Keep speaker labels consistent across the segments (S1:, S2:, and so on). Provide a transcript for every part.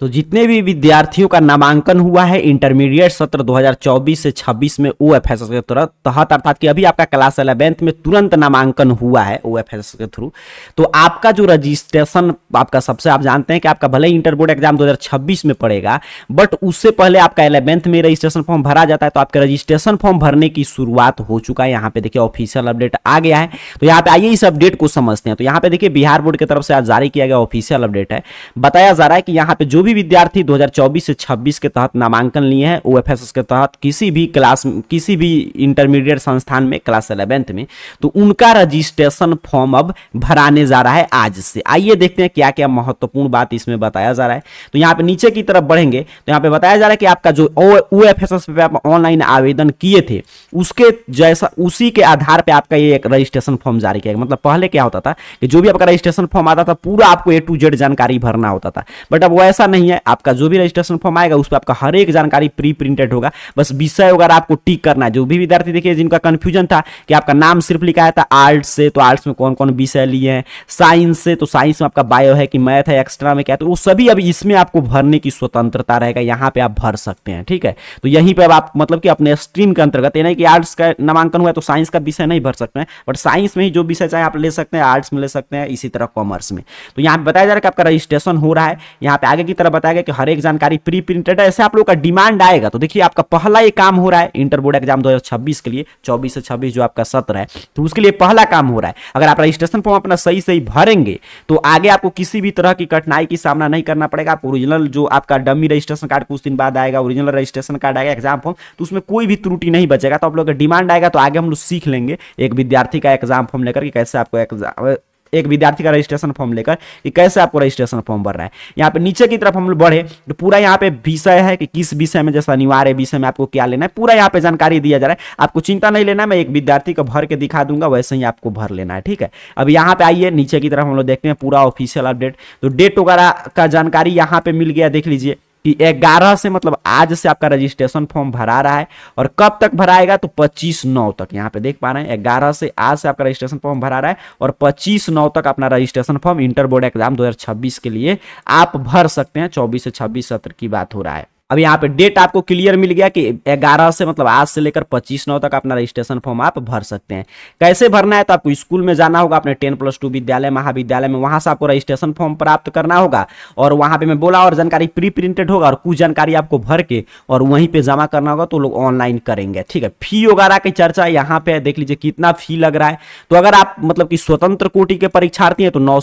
S1: तो जितने भी विद्यार्थियों का नामांकन हुआ है इंटरमीडिएट सत्र 2024 से 26 में ओ एफ एस एस के तुरंत तहत अर्थात कि अभी आपका क्लास एलेवेंथ में तुरंत नामांकन हुआ है ओ एफ एस एस के थ्रू तो आपका जो रजिस्ट्रेशन आपका सबसे आप जानते हैं कि आपका भले इंटर बोर्ड एग्जाम 2026 में पड़ेगा बट उससे पहले आपका एलेवेंथ में रजिस्ट्रेशन फॉर्म भरा जाता है तो आपके रजिस्ट्रेशन फॉर्म भरने की शुरुआत हो चुका है यहाँ पे देखिए ऑफिशियल अपडेट आ गया है तो यहाँ पे आइए इस अपडेट को समझते हैं तो यहाँ पे देखिए बिहार बोर्ड की तरफ से आज जारी किया गया ऑफिशियल अपडेट है बताया जा रहा है कि यहाँ पे जो भी भी विद्यार्थी 2024 से 26 के तहत नामांकन लिए हैं ओ के तहत किसी भी क्लास किसी भी इंटरमीडिएट संस्थान में क्लास अलेवेंथ में तो उनका रजिस्ट्रेशन फॉर्म अब भराने जा रहा है आज से आइए देखते हैं क्या क्या महत्वपूर्ण बात इसमें बताया जा रहा है तो यहाँ पे नीचे की तरफ बढ़ेंगे तो यहाँ पे बताया जा रहा है कि आपका जो ओ एफ एस आप ऑनलाइन आवेदन किए थे उसके जैसा उसी के आधार पर आपका ये एक रजिस्ट्रेशन फॉर्म जारी किया मतलब पहले क्या होता था कि जो भी आपका रजिस्ट्रेशन फॉर्म आता था पूरा आपको ए टू जेड जानकारी भरना होता था बट अब वैसा नहीं है आपका जो भी रजिस्ट्रेशन फॉर्म आएगा उस पर आपका हर एक जानकारी प्री प्रिंटेड होगा बस विषय वगैरह आपको टिक करना है जो भी विद्यार्थी देखिए जिनका कन्फ्यूजन था कि आपका नाम सिर्फ लिखाया था आर्ट्स से तो आर्ट्स में कौन कौन विषय लिए हैं साइंस से तो साइंस में आपका बायो है कि मैथ है एक्स्ट्रा में क्या है तो वो सभी अब इसमें आपको भरने की स्वतंत्रता रहेगा यहाँ पे आप भर सकते हैं ठीक है तो यहीं पर आप मतलब कि अपने स्ट्रीम के अंतर्गत यानी कि आर्ट्स का नामांकन हुआ तो साइंस का विषय नहीं भर सकते हैं बट साइंस में ही जो विषय चाहे आप ले सकते हैं आर्ट्स में ले सकते हैं इसी तरह कॉमर्स में तो यहाँ पे बताया जा रहा है कि आपका रजिस्ट्रेशन हो रहा है यहाँ पे आगे की तरफ द्वारा बताया गया कि हर एक जानकारी प्री प्रिंटेड है ऐसे आप लोग का डिमांड आएगा तो देखिए आपका पहला ये काम हो रहा है इंटर बोर्ड एग्जाम 2026 के लिए 24 से 26 जो आपका सत्र है तो उसके लिए पहला काम हो रहा है अगर आप रजिस्ट्रेशन फॉर्म अपना सही सही भरेंगे तो आगे आपको किसी भी तरह की कठिनाई की सामना नहीं करना पड़ेगा आप ओरिजिनल जो आपका डमी रजिस्ट्रेशन कार्ड कुछ दिन बाद आएगा ओरिजिनल रजिस्ट्रेशन कार्ड आएगा एग्जाम फॉर्म तो उसमें कोई भी त्रुटि नहीं बचेगा तो आप लोग का डिमांड आएगा तो आगे हम लोग सीख लेंगे एक विद्यार्थी का एग्जाम फॉर्म लेकर कैसे आपको एग्जाम एक विद्यार्थी का रजिस्ट्रेशन फॉर्म लेकर कि कैसे आपको रजिस्ट्रेशन फॉर्म भर रहा है यहाँ पे नीचे की तरफ हम लोग बढ़े तो पूरा यहाँ पे विषय है कि किस विषय में जैसे अनिवार्य विषय में आपको क्या लेना है पूरा यहाँ पे जानकारी दिया जा रहा है आपको चिंता नहीं लेना मैं एक विद्यार्थी को भर के दिखा दूंगा वैसे ही आपको भर लेना है ठीक है अब यहाँ पे आइए नीचे की तरफ हम लोग देखते हैं पूरा ऑफिशियल अपडेट तो डेट वगैरह का जानकारी यहाँ पे मिल गया देख लीजिए ग्यारह से मतलब आज से आपका रजिस्ट्रेशन फॉर्म भरा रहा है और कब तक भराएगा तो पच्चीस नौ तक यहाँ पे देख पा रहे हैं ग्यारह से आज से आपका रजिस्ट्रेशन फॉर्म भरा रहा है और पच्चीस नौ तक अपना registration form inter board exam 2026 के लिए आप भर सकते हैं चौबीस से छब्बीस सत्र की बात हो रहा है अब यहाँ पे डेट आपको क्लियर मिल गया कि 11 से मतलब आज से लेकर 25 नौ तक अपना रजिस्ट्रेशन फॉर्म आप भर सकते हैं कैसे भरना है तो आपको स्कूल में जाना होगा अपने टेन प्लस टू विद्यालय महाविद्यालय में वहां से आपको रजिस्ट्रेशन फॉर्म प्राप्त करना होगा और वहां पे मैं बोला और जानकारी प्री प्रिंटेड होगा और कुछ जानकारी आपको भर के और वहीं पर जमा करना होगा तो लोग ऑनलाइन करेंगे ठीक है फी वगैरह की चर्चा यहाँ पे देख लीजिए कितना फी लग रहा है तो अगर आप मतलब कि स्वतंत्र कोटि के परीक्षार्थी हैं तो नौ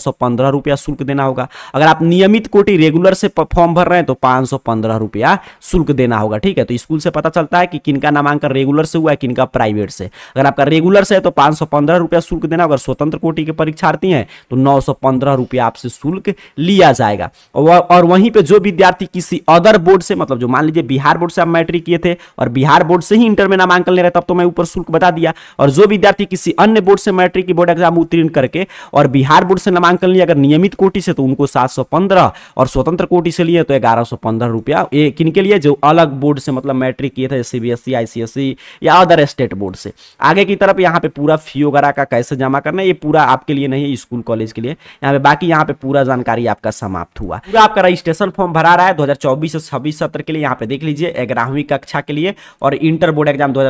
S1: रुपया शुल्क देना होगा अगर आप नियमित कोटि रेगुलर से फॉर्म भर रहे हैं तो पाँच रुपया का शुल्क देना होगा ठीक है तो स्कूल से पता चलता है कि किनका नामांकन रेगुलर से हुआ है किनका प्राइवेट से अगर आपका रेगुलर से है तो पाँच रुपया शुल्क देना अगर स्वतंत्र कोटि के परीक्षार्थी हैं तो नौ रुपया आपसे शुल्क लिया जाएगा और वहीं पर जो विद्यार्थी किसी अदर बोर्ड से मतलब जो मान लीजिए बिहार बोर्ड से आप मैट्रिक किए थे और बिहार बोर्ड से ही इंटर में नामांकन ले रहे तब तो मैं ऊपर शुल्क बता दिया और जो विद्यार्थी किसी अन्य बोर्ड से मैट्रिक की बोर्ड एग्जाम उत्तीर्ण करके और बिहार बोर्ड से नामांकन लिया अगर नियमित कोटि से तो उनको सात और स्वतंत्र कोटि से लिए तो ग्यारह सौ पंद्रह रुपया इनके लिए जो अलग बोर्ड से मतलब मैट्रिक किए थे सीबीएसई आईसीएसई e, e या अदर स्टेट बोर्ड से आगे की तरफ यहाँ पे पूरा फी वगैरह का कैसे जमा करना है ये पूरा आपके लिए नहीं है स्कूल कॉलेज के लिए यहाँ पे बाकी यहाँ पे पूरा जानकारी आपका समाप्त हुआ पूरा आपका रजिस्ट्रेशन फॉर्म भरा रहा है दो से छब्बीस सत्र के लिए यहाँ पे देख लीजिए ग्यारहवीं कक्षा के लिए और इंटर बोर्ड एग्जाम दो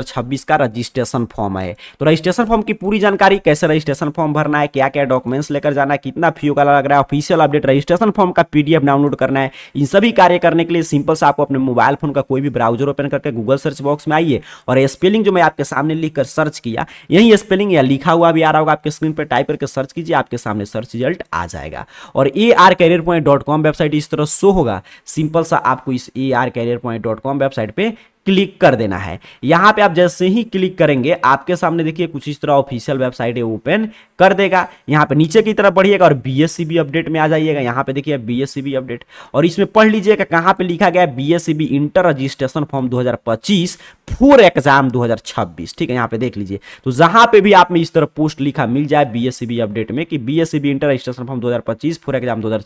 S1: का रजिस्ट्रेशन फॉर्म है तो रजिस्ट्रेशन फॉर्म की पूरी जानकारी कैसे रजिस्ट्रेशन फॉर्म भरना है क्या क्या डॉक्यूमेंट्स लेकर जाना है कितना फी वगैरह लग रहा है ऑफिशियल अपडेट रजिस्ट्रेशन फॉर्म का पीडीएफ डाउनलोड करना है इन सभी कार्य करने के लिए सिंपल से आपको अपने मोबाइल फोन का कोई भी ब्राउजर ओपन करके गूगल सर्च बॉक्स में आइए और स्पेलिंग जो मैं आपके सामने लिख कर सर्च किया यही स्पेलिंग या लिखा हुआ भी आ रहा होगा आपके स्क्रीन पर टाइप करके सर्च कीजिए आपके सामने सर्च रिजल्ट आ जाएगा और A R career point dot com website इस तरह शो होगा सिंपल सा आपको इस A R career point dot com website पर क्लिक कर देना है यहाँ पे आप जैसे ही क्लिक करेंगे आपके सामने देखिए कुछ इस तरह ऑफिशियल वेबसाइट ओपन कर देगा यहाँ पे नीचे की तरफ बढ़िएगा और बी अपडेट में आ जाइएगा यहाँ पे देखिए बी अपडेट और इसमें पढ़ लीजिएगा कहाँ पे लिखा गया है B inter registration form 2025 for exam 2026 ठीक है यहाँ पे देख लीजिए तो जहां पे भी आप में इस तरह पोस्ट लिखा मिल जाए बी अपडेट में कि बी इंटर रजिस्ट्रेशन फॉर्म पच्चीस फोर एग्जाम दो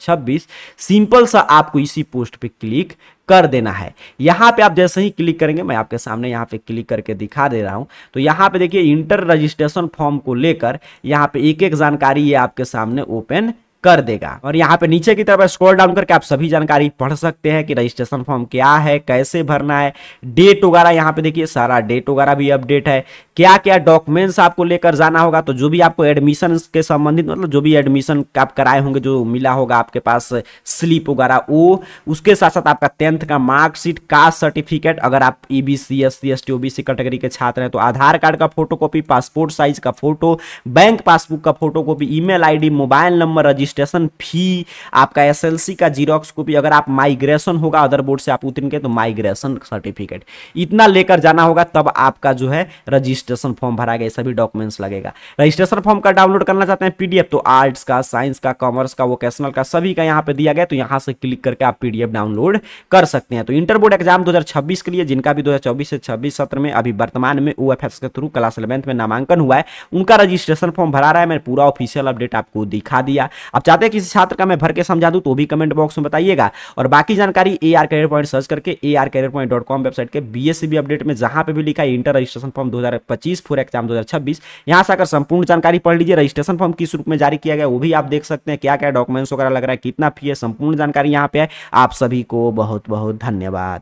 S1: सिंपल सा आपको इसी पोस्ट पे क्लिक कर देना है यहाँ पे आप जैसे ही क्लिक करेंगे मैं आपके सामने यहाँ पे क्लिक करके दिखा दे रहा हूँ तो यहाँ पे देखिए इंटर रजिस्ट्रेशन फॉर्म को लेकर यहाँ पे एक एक जानकारी ये आपके सामने ओपन कर देगा और यहाँ पे नीचे की तरफ स्क्रॉल डाउन करके आप सभी जानकारी पढ़ सकते हैं कि रजिस्ट्रेशन फॉर्म क्या है कैसे भरना है डेट वगैरह यहाँ पे देखिए सारा डेट वगैरह भी अपडेट है क्या क्या डॉक्यूमेंट्स आपको लेकर जाना होगा तो जो भी आपको एडमिशन के संबंधित मतलब जो भी एडमिशन आप कराए होंगे जो मिला होगा आपके पास स्लिप वगैरह वो उसके साथ साथ आपका टेंथ का मार्कशीट कास्ट सर्टिफिकेट अगर आप E B C S C S T O B C category के छात्र हैं तो आधार कार्ड का फोटोकॉपी पासपोर्ट साइज का फोटो बैंक पासबुक का photocopy email ID mobile number registration fee आपका एसएलसी का जीरोक्स कॉपी अगर आप माइग्रेशन होगा अदर बोर्ड से आप उतरेंगे तो माइग्रेशन सर्टिफिकेट इतना लेकर जाना होगा तब आपका जो है रजिस्ट्रेशन रजिस्ट्रेशन फॉर्म भरा गया सभी डॉक्यूमेंट्स लगेगा रजिस्ट्रेशन फॉर्म का डाउनलोड करना चाहते हैं पीडीएफ तो आर्ट्स का साइंस का कॉमर्स का वोकेशनल का सभी का यहाँ पे दिया गया तो यहाँ से क्लिक करके आप पीडीएफ डाउनलोड कर सकते हैं तो इंटर बोर्ड एग्जाम दो के लिए जिनका भी दो से छब्बीस सत्र में अभी वर्तमान में ओ के थ्रू क्लास इलेवंथ में नामांकन हुआ है उनका रजिस्ट्रेशन फॉर्म भरा रहा है मैंने पूरा ऑफिशियल अपडेट आपको दिखा दिया आप चाहते हैं किसी छात्र का मैं भर के समझा दूँ तो भी कमेंट बॉक्स में बताइएगा और बाकी जानकारी ए आर करियर पॉइंट सर्च करके A R career point dot com website के बी अपडेट में जहां पे भी लिखा है इंटर रजिस्ट्रेशन फॉर्म दो पच्चीस फोर एग्जाम दो यहां यहाँ से अगर संपूर्ण जानकारी पढ़ लीजिए रजिस्ट्रेशन फॉर्म किस रूप में जारी किया गया वो भी आप देख सकते हैं क्या क्या डॉक्यूमेंट्स वगैरह लग रहा है कितना फी है संपूर्ण जानकारी यहाँ पे है आप सभी को बहुत बहुत धन्यवाद